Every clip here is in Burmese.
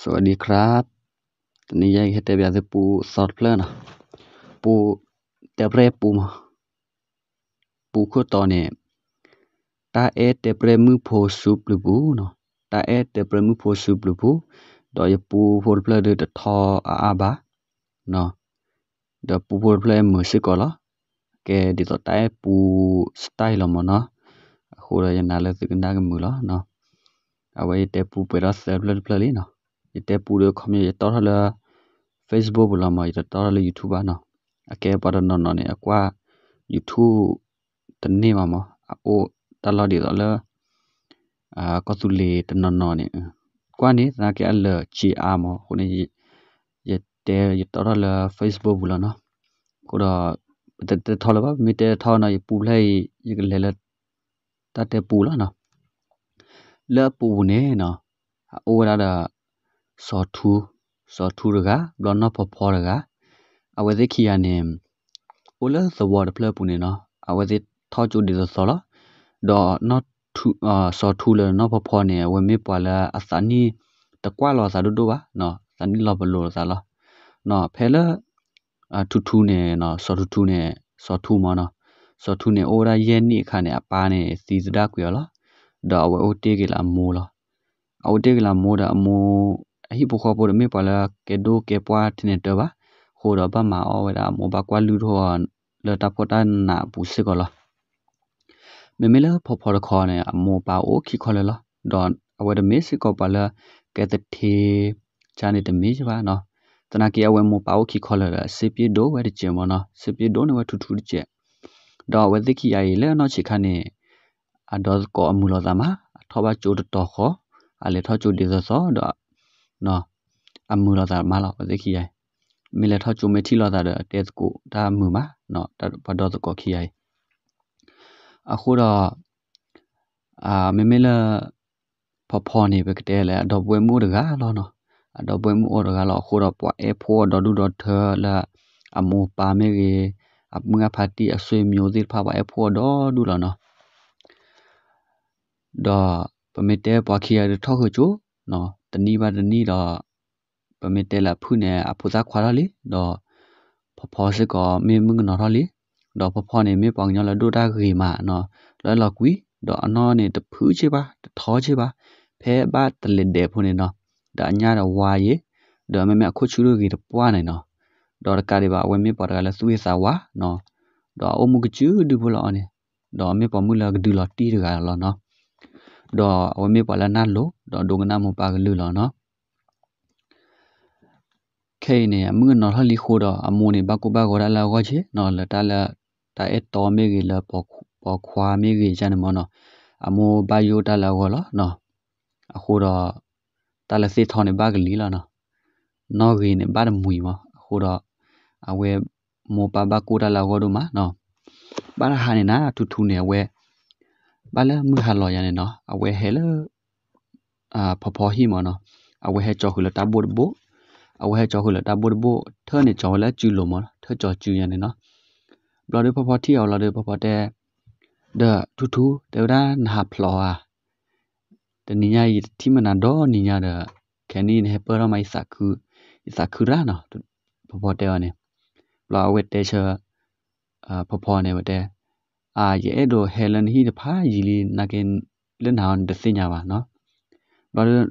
สวัสดีครับตอนนี้ยายเฮเตบยจะปูสอดเพลินนะปูเตเปรปูมาปูข้วตอนเนี่ยตาเอเตเปรมือโพสุบหรือปูเนาะ ตาเอเตเปรมือโพสุบหรือปูดอยปูโพลเพลเดือดทออาอาบะเนาะ เดี๋ยวปูโพลเพลมือซิก่อนละแกดิตเอตาปูสไตล์ละมั้งเนาะู่เรยัน่าเลืสดกันได้กันมือละเนาะ เอาไว้เตปูไปรัสเซอร์เพลเพลเนาะ ite pure khami itora la facebook bulama ita tora la youtube ano ake pada nonone akwa youtube tani mamo o tala di dole a kotule tanonone kwani nake al chi amo kone ite itora la facebook bulano kodo te thola ba mi te thona i pulai i lela ta te pulana la pune na ora da สอทูสอทูระกะบลอนนอพอพอระกะအဝဲသိခီရနေအိုလသဝတ်ဖလပူနေနော်အဝဲသိထောကျူဒီဆောလာဒေါ်နော့ထူဆောထူလနော်ဖဖောနေဝမေပွာလာအစနီတကွာလောစာဒုဒဝနော်စနီလောဘလောစာလောနော်ဖဲလအထူထူနေနော်ဆောထူထူနေဆောထူမနော်ဆောထူနေအိုရာယဲနိခါနေအပါနေစီစဒကွေလောဒေါ်ဝအိုတေကလာမိုးလောအိုတေကလာမိုးတာအမိုးအဟိပိုခေါပိုမေပလာကေဒိုကေပွားတင်တဘာဟိုရဘမာအောဝရာမောဘကွာလူထောလတာဖောတာနာပူစေကောလမေမေလဖောဖောခေါနေအမောပါအိုခိခေါလလဒွန်အဝဒမေစေကောပလာကေတထေချာနေတမေချပါနော်တနာကေအဝဲမောပါအိုခိခေါလလစေပြေဒိုဝဲချေမောနော်စေပြေဒိုနဝထူထူချက်ဒေါ်ဝဲသိခိယာရီလဲနော်ချေခနဲ့အဒေါ်ကောအမူလောသမာထောဘကျိုးတော်ခေါအလေထောကျိုးဒီဇောဒေါ်နော်အမှုလာတာမလာပါသိခိယမိလက်ထောက်ချုံမတိလာတာတဲ့ကိုဒါမှုမနော်တပတ်တော့ကောခိယအခုတော့အာမေမေလာဖဖော်နေပဲကတဲ့လေတော့ပွဲမှုတကားလောနော်တော့ပွဲမှုအော်တကားလောအခုတော့ပွားအေဖိုးတော့ဒူတော့ထလာအမူပါမေရေအမငါဖာတီအဆွေမျိုးသေးဖာပါအေဖိုးတော့ဒူလောနော်တော့ပမေတဲပွားခိရတော့ထောက်ခုချိုနော်တနီပါတနီတော့ပမေတဲလာဖုနေအဖူစားခွာတော့လေတော့ဖဖစစ်ကောမေမငနော်တော့လေတော့ဖဖနေမေပေါင်ညောလဒိုတာခေမာနော်လော်လော်ကွီတော့အနော်နေတဖူးချေပါတထောချေပါဖဲပါတလင်တဲ့ဖုန်နေနော်ဒါအညာတော့ဝါရေတော့မမအခုချူလို့ကြီးတပွားနေနော်တော့ကရီပါဝင်းမေပေါ်တကလည်းသူ့ရဲ့စာဝါနော်တော့အမှုကကျူဒူဖလာနေတော့မေပေါ်မူလာကဒူလာတီတကလာနော်ดอวมีปอละนาโลดอดงนาหมปากลือลอเนาะခဲနေအမှုနော်ဟလီခိုတော့အမှုနေဘကူဘကောရလာဝချေနော်လတလာတာအတော်မေကြီးလပေါ်ပေါ်ခွာမေကြီးချန်မနော်အမှုဘယိုတလာကောလနော်အခုတော့တလစစ်ထောင်းနေဘကလီလနော်နော်ကြီးနေဘာမွီမအခုတော့အဝဲမောပါဘကူတလာကောတို့မနော်ဘာဟာနေနာထူထူနေဝဲบาลมือหาลอยเนี่ยเนาะเอาไว้ให้เลอ่าพอพอหิมเนาะเอาไว้ให้จอคือละตาบดโบเอาไว้ให้จอคือละตาบดโบเธอเนี่ยจอแล้วจือลมเธอจอจืออย่างเนี่ยเนาะเราเดยพอพอที่เอาเราเดยพอพอแต่เดอทุทุเดี๋ยวด้านหาพลออ่ะแต่นิยายที่มันน่ะดอนิยายเดอแค่นี้เนี่ยเปิดเรามาอิสักคืออิสักคือร้านเนาะพอพอแต่เนี่ยเราเอาเวทเตเชอร์อ่าพอพอเนี่ยเวทเตအာရဲ့အဲ့တော့ဟဲလန်ဟီတဖာရီလီနာကင်လန်ဟောင်းတစညာပါနော်ဘာလို့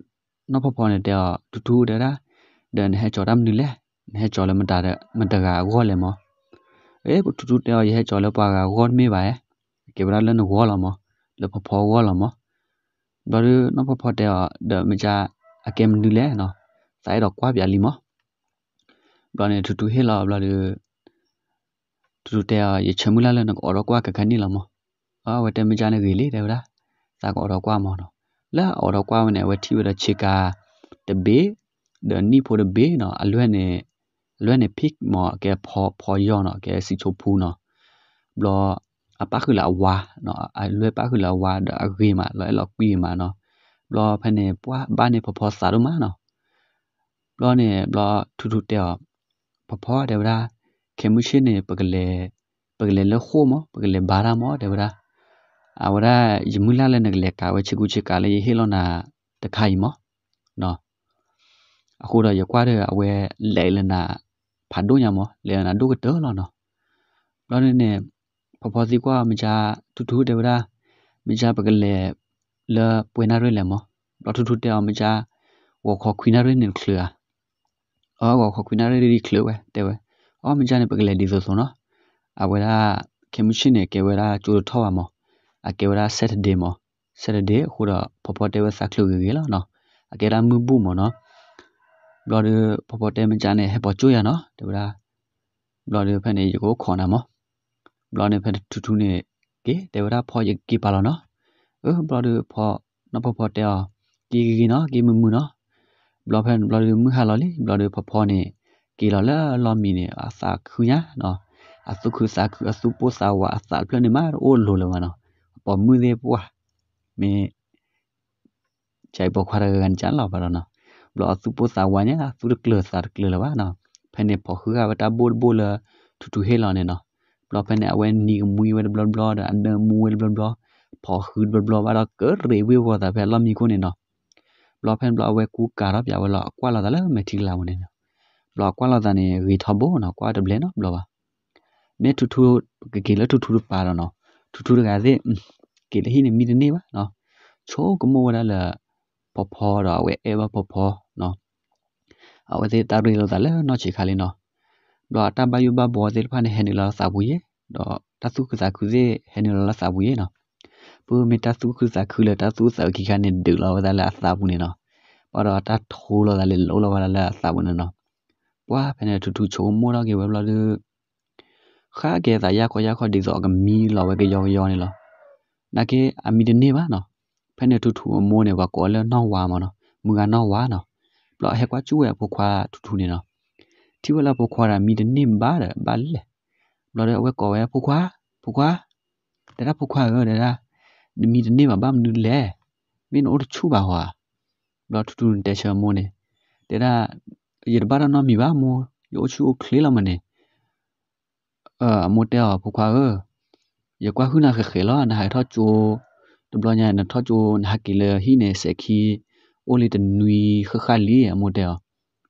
နော်ဖဖော်နေတဲ့အတူတူတရာဒန်ဟဲချော်ဒမ်နီလေဟဲချော်လမတာတဲ့မတကာဝေါ်လေမောအဲတူတူတဲ့ဟဲချော်လပါကဝေါ်မေးပါရဲ့ကေဘရာလန်ဝေါ်လာမောလဖဖော်ဝေါ်လာမောဘာလို့နော်ဖဖော်တဲ့ဒမကြအကဲမနီလေနော်ဆိုင်တော့ကွာပြလီမောဘာနဲ့တူတူဟဲလာဘလာလို့တူတူတဲ့ရချမူလာလနကောတော့ကွာကခဏီလာမအာဝတမကြနေကြီးလေတဲ့ဗလားသာကောတော့ကွာမောနော်လာအော်တော့ကွာဝင်နေဝတီဝတဲ့ချေကာတဘေဒနီဖိုတဘေနော်အလွဲ့နေအလွဲ့နေဖိကမောကဲဖော်ဖော်ယောနော်ကဲစီချိုဖူးနော်ဘလော အပခုလာဝါနော်အလွဲ့ပခုလာဝါဒါဂေမာလောလောကွီမာနော်ဘလောဖနေပွားဘာနေဖော်ဖော်စာလို့မနော်ဘလောနေဘလောထူထူတဲ့ဖော်ဖော်တယ်ဗလား kemushe ne pagale pagale le kho mo pagale bara mo de bra awra yimula le nagle kawe chigu chi kale ye helo na ta khai mo no aku ra ya kwa de awe le le na phado nya mo le na do to lo no lo ne ne phapho si kwa ma cha thu thu de bra ma cha pagale le puena re le mo lo thu thu te ma cha 我靠，困难的人去啊！啊，我靠，困难的人去喂，对喂。အော်မကြနေပကလေဒီဆိုဆိုနော်အဝလာခေမရှိနေကေဝလာကျူထောပါမအကေဝလာဆက်ဒေမဆက်ဒေခုတော့ဖပေါ်တဲဝစကလူကြီးလောနော်အကေလာမူဘူးမနော်ဘလော်ဒီဖပေါ်တဲမကြနေဟပေါ်ကျူရနော်ဒီဗလာဘလော်ဒီဖက်နေကိုခေါ်နာမဘလော်နေဖက်ထူထူနေကေတေဝလာဖော်ရကေပါလောနော်အဲဘလော်ဒီဖော်နော်ဖပေါ်တဲကီကီနော်ကီမူမူနော်ဘလော်ဖက်ဘလော်ဒီမူဟာလော်လီဘလော်ဒီဖပေါ်နေကေလော်လာလော်မီနေအစာခူရနော်အစုခုစာခူအစုပိုစာဝါအစာပြနေမှာအိုလိုလောနော်ပေါ်မှုသေးပွားမင်းချိုင်ပေါ်ခွာရကန်ချန်လောက်ပါတော့နော်ဘလော့အစုပိုစာဝါနေအစုကလစာကလလောပါနော်ဖနေပေါ်ခူကဝတာဘိုးဘိုးလာထူထူဟေလော်နေနော်ဘလော့ဖနေအဝဲနီမူဝဲဘလော့ဘလော့အန်ဒမူဝဲဘလော့ဘလော့ပေါ်ခူဘလော့ဘလော့ဘာကရေဝေဝတာဖဲလော်မီကိုနေနော်ဘလော့ဖန်ဘလော့ဝဲကူကာရပြဝလော့ကွာလာတယ်မထီလာမနေနော်ဘလောကွာလာဒန်နေဝီထဘောနော်ကွာတဘလဲနော်ဘလောပါမဲထူထူကေလထူထူပါတော့နော်ထူထူကလည်းကေလဟိနေမီတနေပါနော်ချိုးကမောလာလာပဖောတော့ဝဲအဲဘပဖောနော်အဝသေးတာရီလို့တလဲနော်ချီခါလေးနော်ဘလောတာဘယူဘဘောသေးဖာနေဟန်နီလာစာဘူးရေတော့တသုကစားခုစေဟန်နီလာစာဘူးရေနော်ဘူမီတသုကစားခုလေတသုစာခိခါနေဒူလာဝဒလာစာဘူးနေနော်ပါတော့တာထိုးလာလေလောလာလာစာဘူးနေနော်ဝါဖဲနေတူတူချုံမောလာကေဝဲလာလူခါကေသာရခေါ်ရခေါ်ဒီဇောကမီလာဝဲကေယောယောနေလောနာကေအမီတနေပါနော်ဖဲနေတူတူအမိုးနေဝါကောလဲနောက်ဝါမနော်မူကနောက်ဝါနော်ဘလောဟဲကွာကျူရဖို့ခွာတူတူနေနော်တီဝလာဖို့ခွာတာမီတနေပါတဲ့ဘာလဲဘလောရဲဝဲကောဝဲဖို့ခွာဖို့ခွာဒါရဖို့ခွာရောဒါရမီတနေမှာဘာမနူလဲမင်းတို့ချူပါဟွာဘလောတူတူတက်ရှာမိုးနေဒါရ yet bara no mi ba mo yo chu o khle la mane a mo te a pu kwa ge ye kwa hu na khe khe la na ha tho chu de blo nya na tho chu na ki le hi ne se khi o li de nui kha kha li a mo te a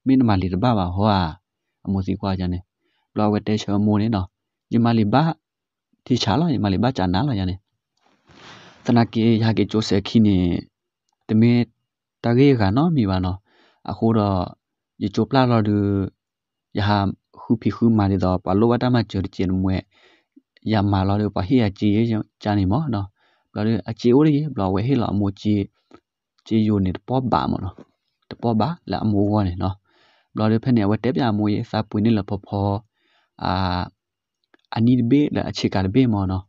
mi na ma li de ba ba ho a a mo si kwa ja ne blo we te che mo ne no ye ma li ba ti cha la ye ma li ba cha na la ya ne တနကေရကေကျိုးဆက်ခိနေတမေတကေကနော်မိပါနော်အခုတော့ยจูปลาลอดูยาฮูพิฮูมาดีดอปาโลวัตมาเจอเจนมวยยามาลอดูปาเฮียจีจานิมอเนาะปลาดูอาจีโอรีปลาเวให้เราโมจีจีอยู่ในปอบบ่ามเนาะตปอบบ่าและโมวอนเนาะปลาดูเพนเนี่ยว่าเต็บยามวยซาปุยนี่ละพอพออ่าอันนี้เบะและอาชีการเบะมอเนาะ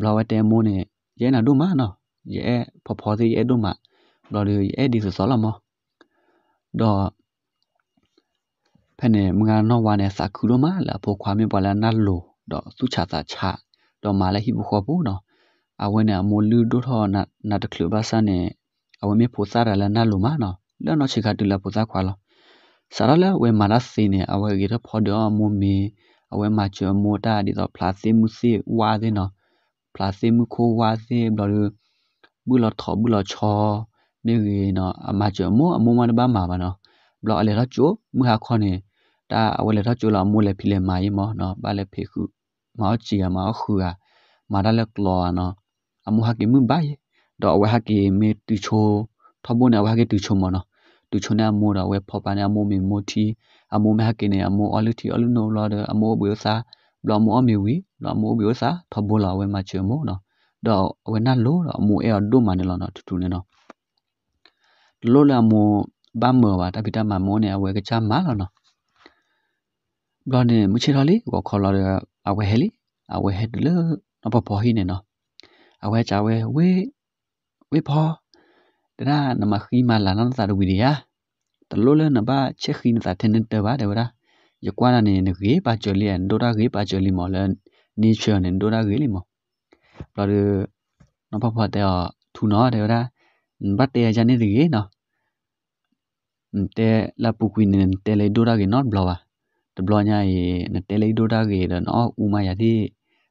ปลาว่าแต่โมเนี่ยยานาดูมาเนาะยาพอพอที่ยาดูมาปลาดูยาดีสุดสอละมอดอဖက်နေမငါနောဝါနေစာခုလိုမာလာဖိုခွာမေပွာလာနာလိုတော့စုချာစာချတော့မာလာဟိဘခေါ်ဘူးနော်အဝဲနေအမိုလူဒိုထောနာနာတကလူဘာဆာနေအဝဲမေဖိုစာရလာနာလိုမာနော်လောနောချေကတူလာပိုစာခွာလောစာရလာဝဲမာလာစီနေအဝဲကြီးတော့ဖော်တော့မူမီအဝဲမှာချေမိုတာဒီတော့ဖလာစီမှုစီဝါသေးနော်ဖလာစီမှုခိုးဝါသေးဘလို့ဘူးလောထောဘူးလောချောနေကြီးနော်အမချေမိုအမမနဘာမှာပါနော်ဘလောအလေတော့ချိုမူဟာခေါနေတာအဝဲလက်ထောက်ကျူလာမူလေဖိလေမာယီမောနော်ပါလေဖိခုမောချီယမောခူဟာမာဒါလကလောနော်အမူဟာကိမူဘိုင်တော့အဝဲဟာကိမေတီချိုထဘုန်အဝဲဟာကိတီချိုမောနော်တူချုံနာမိုးတော့ဝဲဖော်ပါနေအမိုးမီမိုတီအမိုးမဟကိနေအမိုးအလူတီအလူနော်လာတဲ့အမိုးဘွေစာဘလမောမီဝီဘလမောဘွေစာထဘလာဝဲမချေမို့နော်တော့ဝဲနာလို့တော့အမိုးအဲ့တော့မနေလောနော်တူတူနေနော်လို့လာမိုးဘာမောပါတပိတမမိုးနေအဝဲကချမ်းမလာနော် gane muchira li go khola re awe heli awe he le no pa pho hi ne no awe cha we we we pho da na ma khi ma la na ta ru wi ya ta lo le na ba che khi na ta ten te ba de ba yo kwa na ne ne ge pa cho li an do ra ge pa cho li mo le ni che ne do ra ge li mo la de no pa pho te thu no de ba bắt te ja ne de ge no te la pu quy ne te le do ra ge not blow ba တဘလညာရေနတဲလေးဒိုတာကေနော်ဥမာရတိ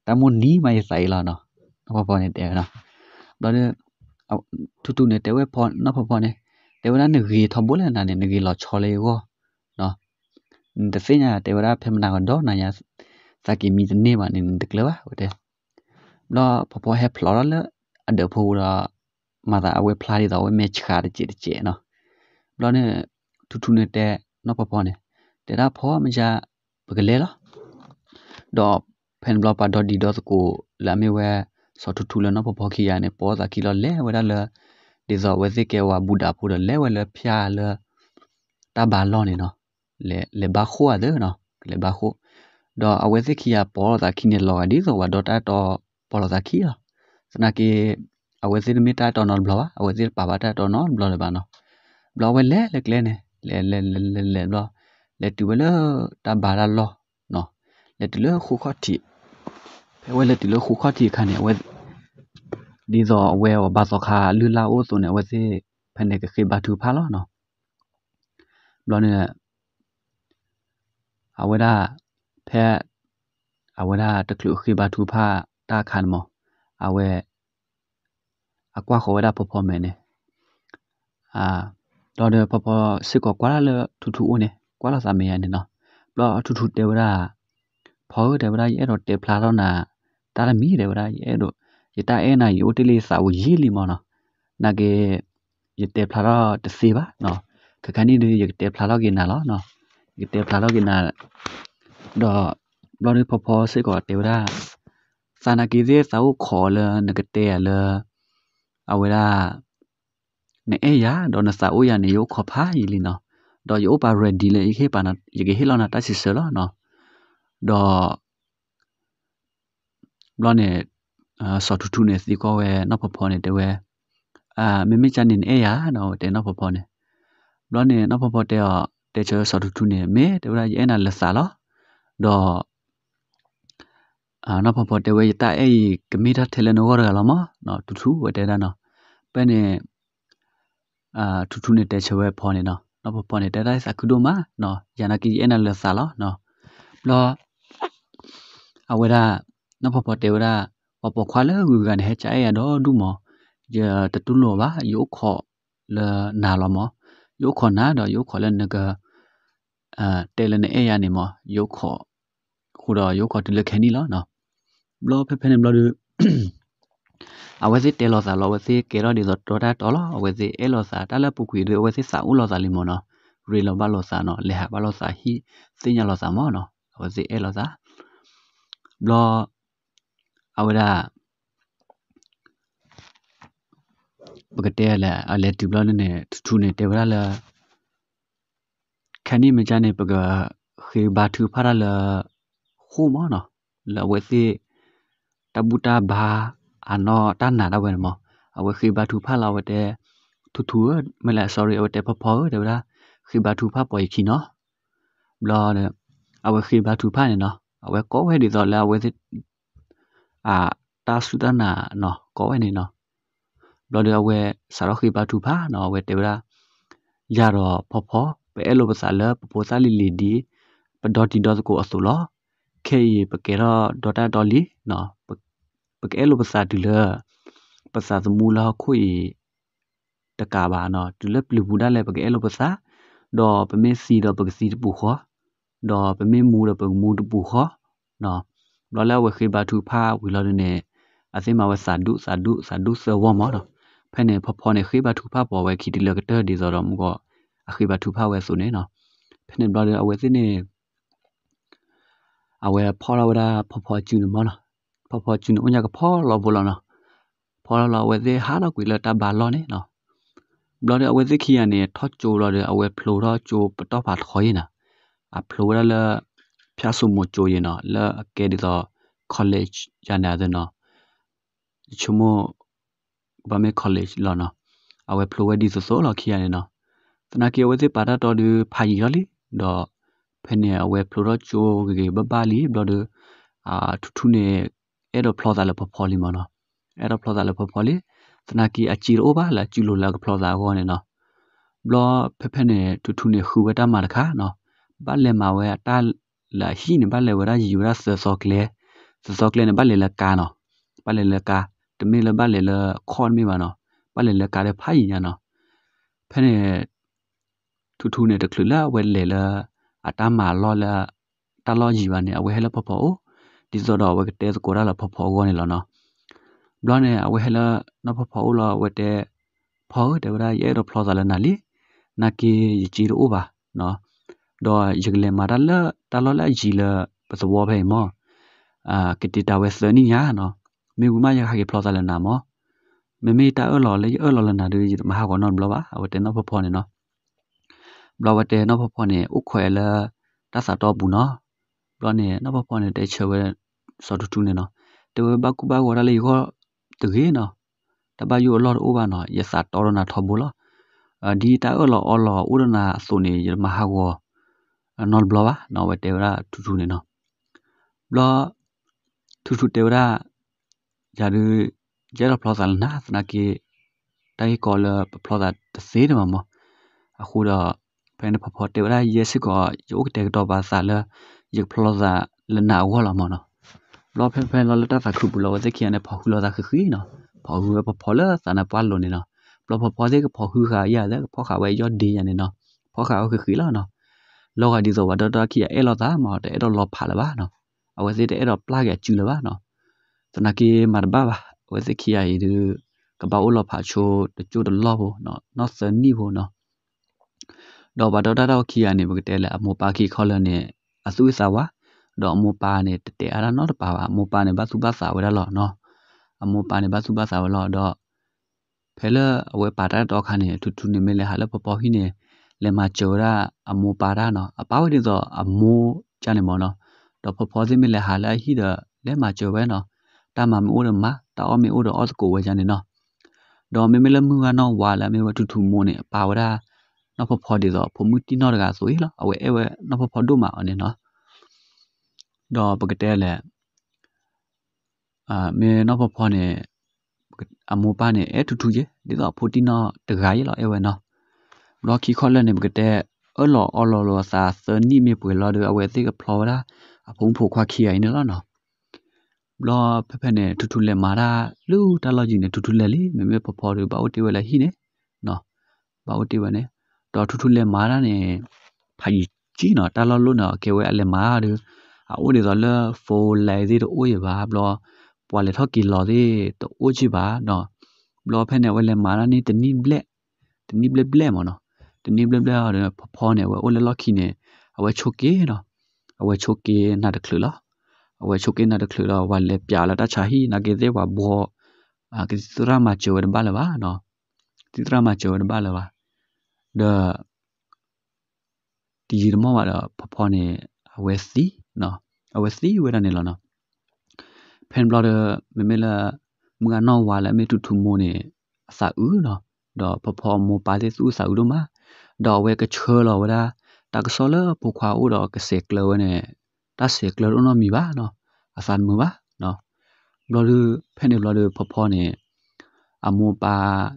တမုန်နီမရဆိုင်လာနော်ဘောဘောနေတဲနော်ဘာလဲထုထုနေတဲဝဲဖော်နော်ဖော်ဖော်နေတဲဝနာနေရီထဘလနာနေနေရီလော်ချော်လေးကိုနော်တစညာတဲဝရာဖေမနာကတော့နာယာစကီမီနေမနေတကလဝဟုတ်တယ်ဘလောဖော်ဖော်ဟက်ဖလော်လာအဒဖိုရာမာတာအဝဲဖလာရီတော့ဝဲမဲချခါတကြည့်တကြည့်နော်ဘလောနေထုထုနေတဲနော်ဖော်ဖော်နေแต่ถ้าพอมันจะปกเลยล่ะดอกเพนบล็อกปาดอดีดอสกูละไม่แวสอทุทุแล้วเนาะพอพอขี้ยาเนี่ยพอสักขี้เราแล้วเวลาเลยဒီဇော်ဝဲစစ်ကဲဝဘူဒါဖူလဲဝဲလဲဖျာလဲတဘာလောနေနော်လေလေဘခိုအဒဲနော်လေဘခိုဒေါ်အဝဲစစ်ခီယာပေါ်တာခင်းနေလောဒီဇော်ဝဒေါ်တာတော်ပေါ်တာခီယာစနကေအဝဲစစ်မီတာတော်နော်ဘလောအဝဲစစ်ပါပါတာတော်နော်ဘလောလေပါနော်ဘလောဝဲလဲလက်လဲနေလဲလဲလဲလဲဘလောလက်တူလတာဘာလာလောနော်လက်တူလခုခတ်တီဖဲဝဲလက်တူလခုခတ်တီခါနေဝဲဒီဇော်ဝဲဘာစောခါလူလာအိုးဆိုနေဝဲစေဖနေကခေဘာထူဖာလောနော်လောနေအဝဲဒါဖဲအဝဲဒါတကလူခေဘာထူဖာတာခန်မောအဝဲအကွာခေါ်ဝဲဒါပေါ်ပေါ်မဲနေအာတော်တယ်ပေါ်ပေါ်စစ်ကောကွာလာထူထူဦးနေကွာလာစာမေယာနေနော်ဘလော့အထူထူတေဝရာဖော်တေဝရာရဲ့တော့တေဖလာတော့နာတာရမီတေဝရာရဲ့တော့ယတာအဲနာယိုတလေးစာဝရေးလီမောနော်နာကေယတေဖလာတော့တစီပါနော်ခခဏိဒီယတေဖလာတော့ကေနာလောနော်ယတေဖလာတော့ကေနာတော့ဘလော့ဖော်ဖော်စေကောတေဝရာစာနာကေဇေစာဝခေါ်လနကတေလအဝရာနေအရာဒေါ်နစာအိုရနေယောခဖာယီလီနော်ดอยโอปาเรดีเลยอีกให้ปานะอีกให้เรานะตัดสิเสร็จแล้วเนาะดอเราเนี่ยสอดทุเนี่ยสิก็เวนอพพอเนี่ยเดเวอ่าไม่ไม่จันนินเอยาเนาะแต่นอพพอเนี่ยเราเนี่ยนอพพอเตอเตเจอสอดทุเนี่ยเมเดเวลาเอ็นน่ะละสาแล้วดอအာနဖဖို့တဝေတာအေကမီတာထဲလနောရလာမနော်တူတူဝတဲတာနော်ပဲနေအာတူတူနဲ့တဲချဝဲဖော်နေနော်နော်ပပေါ်နေတဲ့တိုင်းစာကုဒိုမာနော်ယာနာကီအဲ့နလဆာလောနော်ဘလောအဝေရာနော်ပပေါ်တေဝရာပပခွာလေဂူကန်ဟဲချိုင်ရတော့ဒူမောရတတူးလောပါယိုခော့လနာလောမောယိုခော့နာတော့ယိုခော့လဲနကအဲတဲလနေအဲ့ရနေမောယိုခော့ခုတော့ယိုခော့တူလက်ခဲနီလောနော်ဘလောဖဲဖဲနေဘလောဒူ awezi te loza lo awezi kero di zot rota tolo awezi e loza tala pukui du awezi sa u loza limo no ri lo ba loza no leha ba loza hi sinya loza mo no awezi e loza blo awada bagate ala ale ti blo ne tu ne te bra la khani me jane paga khe ba thu phara la khu mo no la awezi tabuta ba အနောတာနာတာဝဲမောအဝဲခိဘာထူဖာလာဝတဲထူထူမလဲ sorry အဝတဲဖဖောတဲ့ဗလားခိဘာထူဖာပေါ်ခီနော်ဘလာနဲ့အဝဲခိဘာထူဖာနေနော်အဝဲကောဝဲဒီတော့လာဝဲစစ်အာတာစုတနာနော်ကောဝဲနေနော်ဘလာဒီအဝဲစာရခိဘာထူဖာနော်ဝဲတဲ့ဗလားရတော့ဖဖောပဲအဲ့လိုပစာလပပိုစာလီလီဒီပဒေါ်တီဒေါ်ကိုအစူလောခေပကေရဒေါ်တာဒေါ်လီနော်ပကဲလိုပစာတူလပစာစမူလခွေတကဘာနော်တူလပလူဘူးဒါလဲပကဲလိုပစာဒေါ်ပမေစီဒေါ်ပကစီတပူခောဒေါ်ပမေမူဒေါ်ပမူတပူခောနော်လောလဲဝခေဘာထူဖာဝီလောနေအစိမဝစာဒုစာဒုစာဒုဆဝမောနော်ဖဲ့နေဖဖော်နေခေဘာထူဖာပေါ်ဝဲခီတီလကတဲဒီဇော်တော့မူကခေဘာထူဖာဝဲဆိုနေနော်ဖဲ့နေဘလာအဝဲစင်းနေအဝဲဖော်လာဝဒဖော်ဖော်ကျူနေမောနော်พอพอจุนอุญญาก็พอเราบุลเนาะพอเราเวทฮาเรากุยเราตาบาลอเนี่ยเนาะเราเดี๋ยวเวทขี้อันเนี่ยทอดจูเราเดี๋ยวเวทพลูเราจูปตอผาดคอยนะอ่ะพลูเราเลยพิสูจน์มจูเนาะแล้วเกดิต่อ college ยานาเนาะชั่วโมงဘာမဲ college လောနော်အဝဲ flow ဒီဆိုဆိုလောက်ခီရနေနော်သနာကေဝဲစစ်ပါတာတော်ဒီဖိုင်ရောလီတော့ဖနေအဝဲ flow တော့ချိုးကေဘပါလီဘလော်ဒအာထူထူနေအဲ့တော့ plot လာ portfolio မနော်အဲ့တော့ plot လာ portfolio သနာကီအချီရောပါလာကျူလိုလာ plot လာကောနေနော် blog ဖက်ဖက်နဲ့တူတူနဲ့ခူဝတာမှာတခါနော်ဘာလဲမှာဝဲတာလာဟီနေဘာလဲဝရာယူရာဆဆော့ကလေဆဆော့ကလေနဲ့ဘာလဲလကာနော်ဘာလဲလကာတမေလဘာလဲလခွန်မေပါနော်ဘာလဲလကာတဲ့ဖိုင်ညာနော်ဖက်နဲ့ထူထူနဲ့တကလူလာဝဲလေလာအတမလောလာတလောကြီးပါနဲ့အဝဲဟဲလပပေါ်ဒီဇော်တော့ဝက်တဲစကိုရလာဖဖောကောနေလောနော်ဘလောနေအဝဲဟလာနဖဖောလာဝက်တဲဖောတဲ့ဗရာရဲ့ရဖလောဇာလနာလီနာကေယချီရိုဘာနော်ဒေါ်ယဂလေမာရလတလလဂျီလပစဘောဘေမောအာကတိတာဝက်စနီညာနော်မေကူမရခကေဖလောဇာလနာမောမမေတာအော်လော်လေအော်လော်လနာတွေမဟာကောနော်ဘလောပါအဝတဲနော်ဖဖောနေနော်ဘလောဝတဲနော်ဖဖောနေဥခွဲလာတဆာတော့ဘူးနော်ပလနေနပပနေတဲချဝဲစောတူတူနေနော်တဝဲဘကူပါဝရလေခေါ်တကြီးနော်တပယူအလော့အိုးပါနော်ယစတော်ရနာထဘောလားအဒီတာအလော့အလော့ဥရနာဆိုနေမဟာဝနော်ဘလဝနော်ဝတေဝရာတူတူနေနော်ဘလတူတူတေဝရာယာရီဂျေရဖလောဆာလနာစနာကေတိုင်ကောလဖလောဆာတစေးတယ်မှာမအခုတော့ဖဲနဖဖော်တေဝရာယေစစ်ကောယိုကတေတော့ပါစာလားယက်ဖလောဇာလနာဝလာမနော်လောဖဲဖဲလောလတာဖခုပလောဇက်ခီနဲ့ဖခုလောဇာခခီနော်ဖခုပဲဖော်လာသနာပါလုံးနေနော်ပလောဖဖော်တဲ့ကဖခုခါရတဲ့ဖောခါဝဲရော့ဒီရနေနော်ဖောခါခခီလာနော်လောကဒီဆိုဝဒတာခီအဲလောသားမော်တဲ့အဲ့တော့လောဖာလာပါနော်အဝဲစစ်တဲ့အဲ့တော့ပလကကျူလာပါနော်သနာကီမာဘာပါဝဲစစ်ခီရည်ဒူကပောက်လောဖာချိုးတချို့တလောဖို့နော်နော်စနီဖို့နော်တော့ဘာတော့တော့ခီရနေဘကတဲလဲအမောပါခီခေါ်လနဲ့အစုစာဝါတော့အမပါနေတတဲအရနော်တပါပါအမပါနေဘသုဘစာဝဲတော့နော်အမပါနေဘသုဘစာဝဲတော့ဖဲလအဝဲပါတာတော့ခါနေထူထူနေမလဲဟာလပပဟိနေလေမကျော်ရာအမပါတာနော်အပါဝဲတော့အမကြနေမော်နော်တော့ဖဖောစိမလဲဟာလဟိတော့လေမကျော်ပဲနော်တာမမိုးတော့မတာအမေအိုးတော့အော့ကိုဝဲကြနေနော်တော့မေမလမှုကနော်ဝါလာမေဝထူထူမိုးနေပါဝရာနောက်ဖဖော်ဒီဆိုဖမှုတီနော်တကဆိုဟလာအဝဲအဝဲနောက်ဖဖော်ဒုမာအနေနော်တော့ပကတဲလဲအာမေနောက်ဖဖော်နေအမောပါနေအထူးထူးကြီးဒီတော့ဖိုတီနော်တကရလားအဝဲနော်လော်ခီခေါ်လက်နေပကတဲအော်လော်အော်လော်လော်စာစနီမေပွေလော်ဒီအဝဲသိကဖလော်လားအဖုံဖိုခွာခီရင်နော်နော်ဘလဖဖနဲ့ထူထူလဲမာတာလူတလော်ကြီးနဲ့ထူထူလဲလေမေမေဖော်ဖော်တွေဘာလို့တိဝဲလဲဟိနေနော်ဘာလို့တိဝဲနေတော်ထုထုလဲမာရနေဖာကြီးကြီးနော်တာလောလို့နော်ကေဝဲအလဲမာရအိုဒီတော်လဲဖိုလဲဒီတော့အိုရပါဘလော ပွာလေထောက်ကီလော်ဒီတော့အိုချီပါနော်ဘလောဖက်နေဝဲလဲမာရနေတနိဘလက်တနိဘလက်ဘလက်မနော်တနိဘလက်ဘလက်ဟောတယ်ဖောနေဝဲအိုလဲလော့ခီနေအဝဲချိုကေနော်အဝဲချိုကေနာတခလူလားအဝဲချိုကေနာတခလူလားဝါလဲပြလာတချာဟီနာကေသေးဝါဘောအာကစ္စရာမချေဝဲဘလာဘာနော်တိတရာမချေဝဲဘလာဘာဒီရမဝါဖော်ဖော်နေအဝစီနော်အဝစီဝဲနေလောနော်ဖန်ဘလော်ဒမမလာမငါနော်ဝါလာမေတူထူမိုနေအစာဦးနော်တော့ဖော်ဖော်မိုပါလေသူစာဦးတော့မတော့ဝဲကချောလောဝဒါတကဆောလပူခွာဦးတော့ကစေကလောနဲ့တဆေကလောနော်မိပါနော်အစာမူပါနော်ဘလော်ဒဖန်ဘလော်ဒဖော်ဖော်နေအမူပါ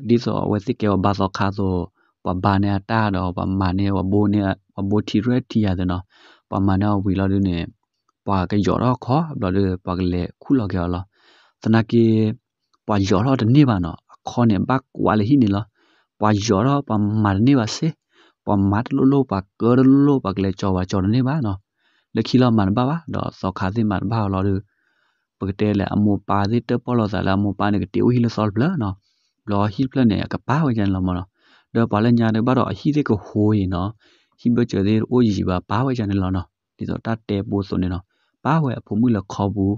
ဒီစောဝစီကေဘာစောခါစောပဘနေအတာတော့ပမာနေဝဘိုနေဝဘိုတီရတီရတဲ့နော်ပမာနေဝီလာတဲ့နေပွာကရော်တော့ခေါ်ဘလို့ပွာကလေခုလောက်ကြော်လားတနကေပွာရော်တော့တနေ့ပါနော်အခေါ်နေဘကွာလေဟိနေလားပွာရော်တော့ပမာနေပါစေပမတ်လို့လို့ပါကောလို့လို့ပါကလေကြော်ပါကြော်နေပါနော်လက်ခီလာမန်ပါပါတော့စောခါသိမန်ပါလို့လို့ပကတဲလေအမောပါသေးတပေါ်လို့စားလာမောပါနေကတီဝီလဆော့ဘလနော်ဘလော်ဟီပလနဲ့ကပါဝင်ကြလောမနော်တော့ဘာလညာတော့ဘာတော့အဟိတဲ့ကိုဟိုးရင်နော်ဟိဘကျတဲ့အိုကြီးပါဘာဝဲချန်နေလောနော်ဒီတော့တတဲပိုးစုံနေနော်ဘာဝဲအဖို့မှုလခေါ်ဘူး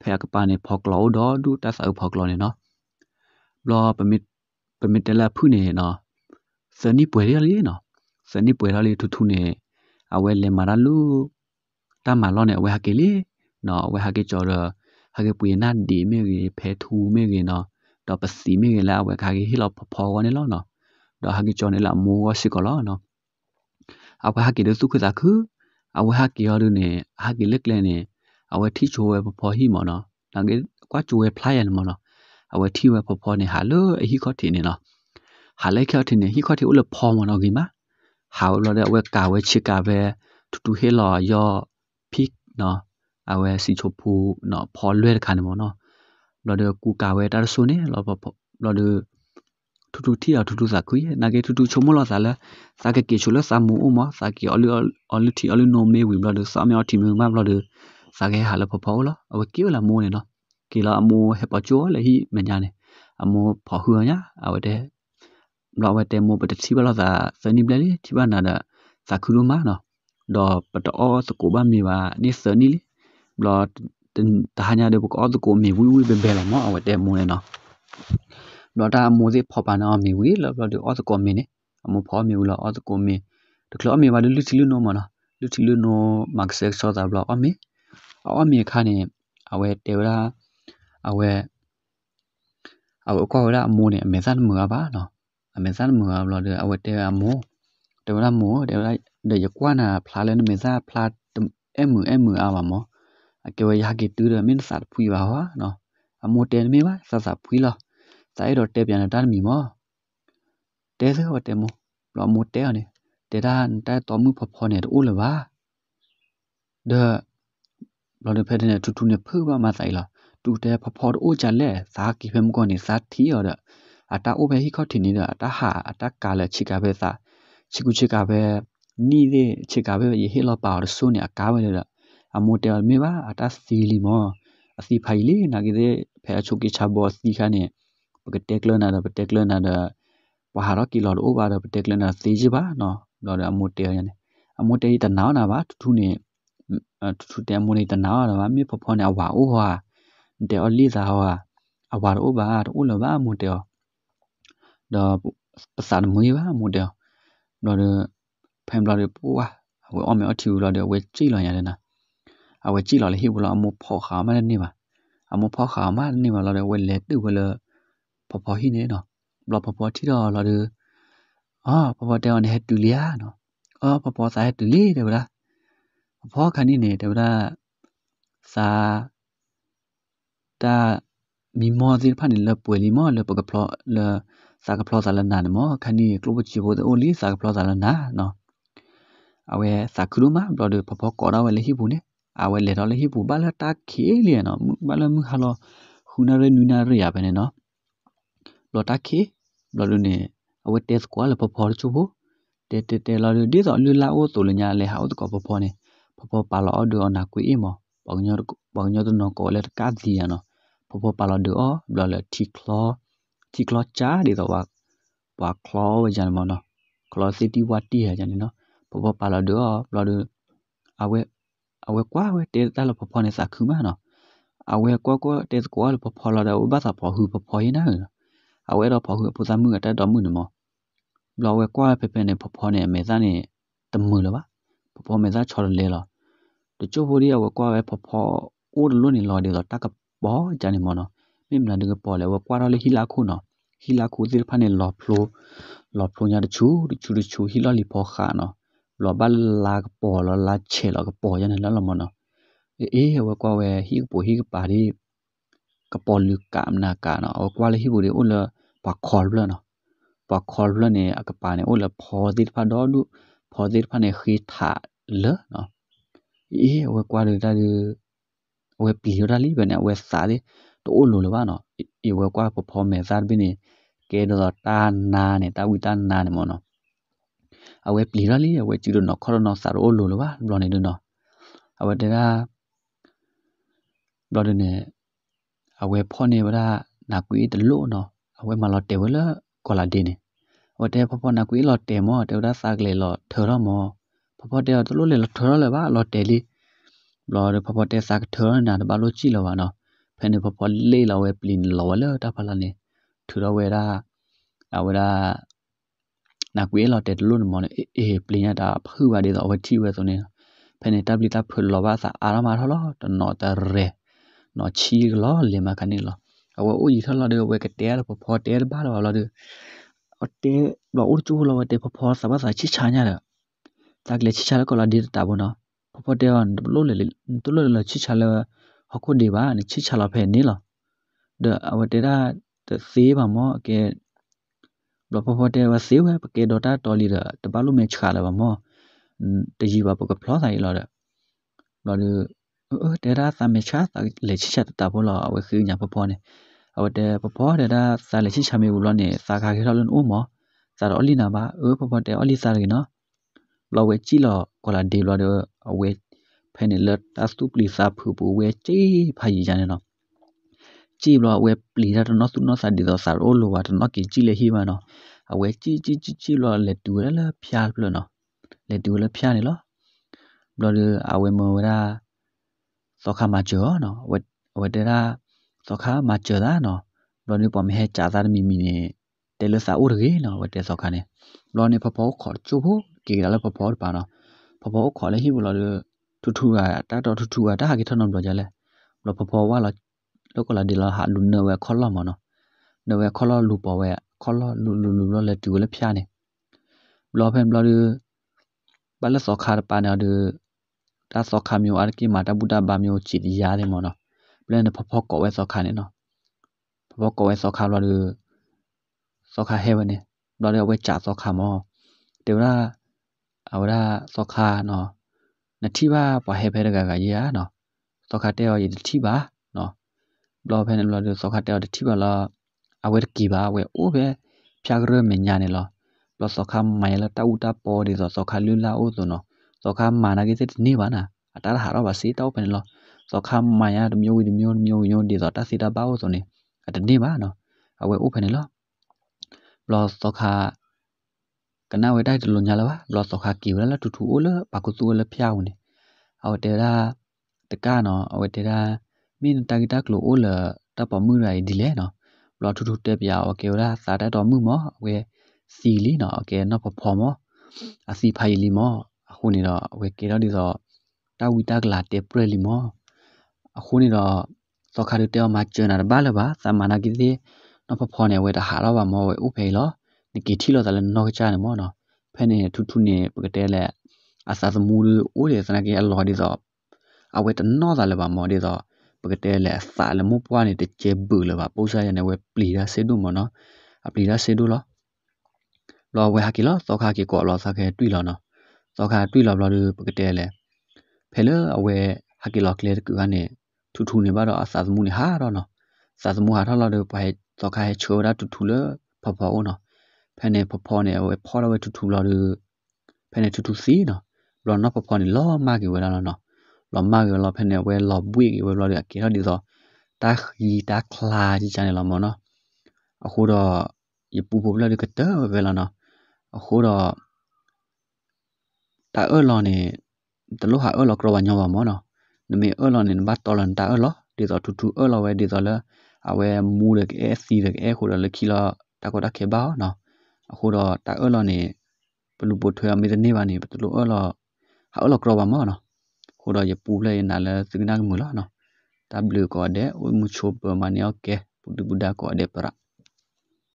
ဖဲကပါနေဖော်ကလောတော့ဒူတတ်ဆောက်ဖော်ကလောနေနော်ဘလောပမစ်ပမစ်တလာဖုနေနော်စနိပွဲရလေးနော်စနိပွဲရလေးထူထူနေအဝဲလေမာရလူတမလောနဲ့အဝဲဟကေလေနော်အဝဲဟကေကြော်ရဟကေပွေနာဒီမေရေဖဲထူမေရေနော်တော့ပစီမေရေလာအဝဲခါကေဟိလောဖော်ကောနေလောနော်တော့ဟာကီချော်နေလာမိုးဝရှိကလောနော်အဝဟာကီဒစုခဇာခုအဝဟာကီရလူနေဟာကီလက်လဲနေအဝထီချိုဝဲပဖော်ဟီမော်နော်နာကေကွာချိုဝဲဖလိုင်ရမော်နော်အဝထီဝဲပဖော်နေဟာလူအဟီခော့တီနေနော်ဟာလိုက်ခော့တီနေဟီခော့တီဥလဖော်မော်နော်ဂီမာဟာလော်တဲ့အဝဲကာဝဲချစ်ကာပဲတူတူဟဲလော်ယောဖိကနော်အဝဲစီချိုဖူနော်ဖော်လွဲတဲ့ခါနေမော်နော်လော်တဲ့ကူကာဝဲတာဆုနေလော်ပလော်တဲ့ထုထုတီအထုထုစာကွေနာကေထုထုချုံမလောစာလာစာကေကေချုလစာမူအမစာကေအလူအလူတီအလူနိုမေဝီဘလဒစာမြောတီမေမဘလဒစာကေဟာလဖဖောလအဝကေလာမိုးနေနော်ကေလာအမိုးဟေပချောလေဟိမညာနေအမိုးဖော်ဟူညာအဝတဲ့ဘလဝတဲ့မိုးပတတိဘလစာစနိပလေတိဘနာဒစာခုလမနော်တော့ပတောစကိုဘမေပါနိစနိလေဘလတဟညာတဲ့ဘကောဒကိုမေဝီဝီဘဲလာမအဝတဲ့မိုးနေနော်လောတာမိုစေဖောပနာအမီဝီလောလောဒီအော့စကောမီနေအမဖောမီဝလောအော့စကောမီတကလောအမီဘာလူချီလူနောမနာလူချီလူနောမတ်ဆက်ဆောတာဘလောအမီအော်မီခါနေအဝဲတေဝရာအဝဲအဝဲကောရာအမိုးနေအမေဇန်မူကပါနော်အမေဇန်မူကဘလောဒီအဝဲတေအမိုးတေဝရာမိုးတေဝရာဒေယကွာနာဖလာလဲမေဇာဖလာအမအမအာမမောအကေဝရကေတူရမင်းစာဖူးပါဟောနော်အမိုးတေနေမပါစစဖူးလောစာအိတော့တဲပြန်တာမီမောတဲစေဟောတဲမလောမတဲအနေတဲဒါန်တဲတော်မှုဖဖောနေတူလပါဒါလောနေဖဲတဲ့တူတူနေဖပါမဆိုင်လားတူတဲဖဖောတူကြလဲစာကိဖဲမကောနေစာသီရတဲ့အတာအိုပဲဟိခော့တင်နေတဲ့အတာဟာအတာကာလဲချိကပဲစာချိကူချိကပဲနီးတဲ့ချိကပဲရေဟေလောပါရဆိုနေအကားပဲလေအမိုတဲမေပါအတာစီလီမောအစီဖိုင်လေးနာကိတဲ့ဖဲအချိုကိချဘောစီခါနေပကတက်လနာဒပတက်လနာဒပဟာရကီလော်အိုဘာဒပတက်လနာသေးချပါနော်လော်အမိုတေရနေအမိုတေတနာနာပါထူးနေထူးတဲမိုနေတနာနာပါမြေဖဖောနေအဝါအိုဟာဒေအလီသာဟောအဝါအိုဘာအိုလဘာမိုတေဒါပစာမွေးပါမိုတေတော့ဖမ်လာရပူဝါအဝေအောင်မအထီလာတဲ့ဝေကြည့်လာရတယ်နော်အဝေကြည့်လာလေဟိဘလာအမဖောက်ခါမနဲ့နေပါအမဖောက်ခါမနဲ့နေပါလာတဲ့ဝေလက်တူဝလพอพอฮีเนาะบลอพอพอที่เราเราดูอ๋อพอพอเดียวเนี่ยตุเลียเนาะอ๋อพอพอสายตุเลียเดี๋ยวละพอพอคันนี้เนี่ยเดี๋ยวละสาตามีมอสิพันนี่เลป่วยลีมอเลปกะพลอเลสากะพลอสารนานมอคันนี้กลุบจิโบโอลีสากะพลอสารนาเนาะအဝဲစကရူမဘလဒဖဖကောရဝလေဟိဘူးနေအဝဲလေတော့လေဟိဘူးဘာလာတာခေလီနော်ဘာလာမခါလောခုနာရနူနာရရပဲနော်လော်တာခေလော်လူနေအဝတ်တက်ကွာလပဖော်ချူဘူးတဲတဲတဲလော်လူဒီတော့လူလာအိုတူလညာလေဟာဥတကပဖော်နေပဖော်ပါလော်ဒူအနာကွေအီမောပေါညောပေါညောတနောကောလက်ကာဒီယနောပဖော်ပါလော်ဒူအောလော်လက်တီကလောတီကလောချာဒီတော့ဝါပါကလောဝဂျန်မောနောကလောစီတီဝတ်တီဟာဂျန်နော်ပဖော်ပါလော်ဒူအောလော်ဒူအဝဲအဝဲကွာဝဲတဲတလပဖော်နေစာခုမနော်အဝဲကွာကွာတဲကွာလပဖော်လာတော့ဘာသာပေါ်ဟူပဖော်ရင်နာအဝဲတော့ဖောက်ခုပူဇာမှုကတက်တော်မှုနမဘလဝဲကွာဖေဖေနဲ့ဖဖောနဲ့အမေစားနဲ့တမှုလပါဖဖောမေစားချော်လဲလောတချို့ဘူရီအဝဲကွာပဲဖဖောအိုးလွန်းနေလော်တယ်တော့တက်ကဘောကြနေမနော်မိမလာတကပေါ်လဲဝဲကွာတော့လေဟီလာခုနော်ဟီလာခုသစ်ဖာနဲ့လော်ဖလိုလော်ဖလိုညာတချို့တချို့တချို့ဟီလာလီဖောခါနော်လော်ဘလာကပေါ်လော်လာချေလော်ကပေါ်ရနေလော်မနော်အေးဝကွာဝဲဟီပိုဟီပါရီကပေါ်လူကမနာကနော်ဝကွာလေဟီဘူရီအိုးလော်ပါခေါ်လနော်ပါခေါ်လနေအကပါနေအိုလဖอဒီဖာဒေါ်လူဖอဒီဖာနေခီထာလနော်အေးဝဲကွာလူတာလူဝဲပီရလီဘနေဝဲစာလေတိုးလိုလပါနော်အေးဝဲကွာပဖော်မဲဇာဘင်းနေကဲတော့တာနာနေတာဝီတာနာနေမောနော်အဝဲပီရလီအဝဲကြည့်လို့နော်ခေါ်တော့နော်စာရိုးလိုလပါဘလော်နေလို့နော်အဝဲတရာဘလော်နေအဝဲဖော်နေဗလားနာကွေးတလို့နော်အဝဲမှာလော်တဲဝဲလကောလာဒီနေဝတဲဖဖနာကွေလော်တဲမောတဲဒါစာကလေလော်ထရမောဖဖတဲတလို့လေလော်ထရလေပါလော်တဲလီလော်ဖဖတဲစာကထရနာဘာလို့ကြည့်လောပါနော်ဖဲနေဖဖလေလော်ဝဲပလင်လော်ဝဲလော်တဖလာနေထရဝဲရာအဝဲရာနာကွေလော်တဲတလို့မောနေအေးပလင်ရတာဖခုပါဒေတော့ဝဲထီဝဲဆိုနေဖဲနေတပ်လီတပ်ဖလော်ပါစာအာရမာထလော်တနော်တရဲနော်ချီလော်လေမခနေလော် awa uji thalla de we ke ter po pho ter ba la la de otte lo ur chu lo te pho pho sa ba sa chi cha nya la tak le chi cha la ko la de ta bo no pho pho te on lo le to lo le chi cha la ho ko de ba ni chi cha la phe ni la de awa te da te se ba mo ke lo pho pho te wa se we ke do ta to li da ta ba lo me cha la ba mo te ji ba po ke pho sa yi lo de lo de Uu dera sa mecha sa lechi cha ta bo la awe khyu nya pho pho ne awe de pho pho dera sa lechi cha me ulo ne sa kha khe lo lun u mo sa ro oli na ba u pho pho de oli sa ri no lo we chi lo ko la de lo de awe phe ne le ta stu pli sa phu bu we chi pha yi ja ne no chi lo awe pli ra no su no sa de do sa ro lo wa no ki chi le hi ma no awe chi chi chi chi lo le tu le la phya lo no le tu le phya ne lo ဘလော်အဝေမောရာသောခမာကျော်နော်ဝဝတရာသောခမာကျော်ဒါနော်လောနေပေါ်မဲချာသာမီမီနေတဲလစာဦးရေနော်ဝတဲသောခနဲ့လောနေဖဖောခေါ်ချူဖို့ကေလာလဖဖောပါနော်ဖဖောခေါ်လဲဟိဘလောထူထူကတတော်ထူထူကတဟာကေထနော်ဘလောကြလဲလောဖဖောဝါလောလောကလာဒီလာဟာလူနေဝဲခေါ်လောမနော်နေဝဲခေါ်လောလူပေါ်ဝဲခေါ်လောလူလူလူလောလဲတူလဲဖျားနေဘလောဖန်ဘလောဘလစောခါပနာဒူတာစောခါမျိုးအရကိမာတာဘူတာဘာမျိုးချီဒီယာတယ်မောနော်ပလန်ဖဖကောဝဲစောခါနေနော်ဖဖကောဝဲစောခါလောလူစောခါဟဲဝနေလောလူဝဲချာစောခါမောတေဝရာအဝရာစောခါနော်နတိဘာဘဟဲဖဲတကကရေရနော်စောခါတဲရောရေတိဘာနော်လောဖဲနေလောလူစောခါတဲရောတိဘာလောအဝဲကီဘာဝဲအိုးပဲဖြာကရမညာနေလောလောစောခါမိုင်လာတာဥတာပေါ်ဒီစောခါလူလာအိုးဆိုနော် soka mana ge set ni bana atara haro ba si tau pen lo soka maya de myo de myo de myo yo de so ta si ta ba wo so ni at ni ba no awe u pen ni lo blo soka kana we dai de lo nya la ba blo soka ki we la tu tu o le ba ku tu le phya wo ni awe de ra de ka no awe de ra min ta gi ta klo o le ta pa mu rai di le no ဘလထူထူတက်ပြအော်ကေရာစာတတ်တော်မှုမော်အဝဲစီလီနော်အကေနော်ဖော်မော်အစီဖိုင်လီမော်အခုနေတော့ဝေကေတော့ဒီဆိုတာဝီတာကလာတေပရလီမောအခုနေတော့သောခါတေမချွနာဘာလဘာသမနာကိသေးနော်ဖဖော်နေဝေတဟာတော့ဗမောဝေဥဖေလောဒီကိတီလောတယ်နော်ချာနေမောနော်ဖဲနေထုထုနေပကတဲလက်အစာသမူလူအိုးလေစနကေအလောဒီဆိုအဝေတနော်တယ်ဗမောဒီဆိုပကတဲလက်စာလမှုပွားနေတဲ့ကျေဘူးလဘာပိုးစားရနေဝေပလီရာစေဒုမောနော်အပလီရာစေဒုလောလောဝေဟာကီလောသောခါကီကောလောစခဲတွေ့လောနော်စောခါတွေ့လောဘလောပကတဲလေဖဲလအဝဲဟာကီလောကလေကူကနေထူထူနေပါတော့အစာသမှုနေဟာတော့နော်စာသမှုဟာထောက်လောတော့ပါစောခါချိုးတာထူထူလဖဖောဦးနော်ဖဲနေဖဖောနေဝဲဖောတော့ဝဲထူထူလောတော့ဖဲနေထူထူစီနော်လောနော်ဖဖောနေလောမကေဝဲလာနော် လောမကေလောဖဲနေဝဲလောပွေကေဝဲလောရကေတော့ဒီသောတာခီတာခလာကြီးချန်လောမောနော်အခုတော့ရပူပူပလာဒီကတဝဲလာနော်အခုတော့ ta ơ lo nè ta lúc hạ ơ lo krowa nhau vào món nào nên mình ơ lo nè bắt to lần ta ơ lo để giờ thu thu ơ lo về để giờ là à về mua được cái sc được cái khổ là khi là ta có đã khai báo nó khổ đó ta ơ lo nè bật lụp bột thôi mình nên vào nè bật lụp ơ lo hạ ơ lo krowa món nào khổ đó giờ pu lên là là sinh năng mùa lo nó ta blue có đấy ôi một chụp mà nè ok bụt bụt đã có đẹp rồi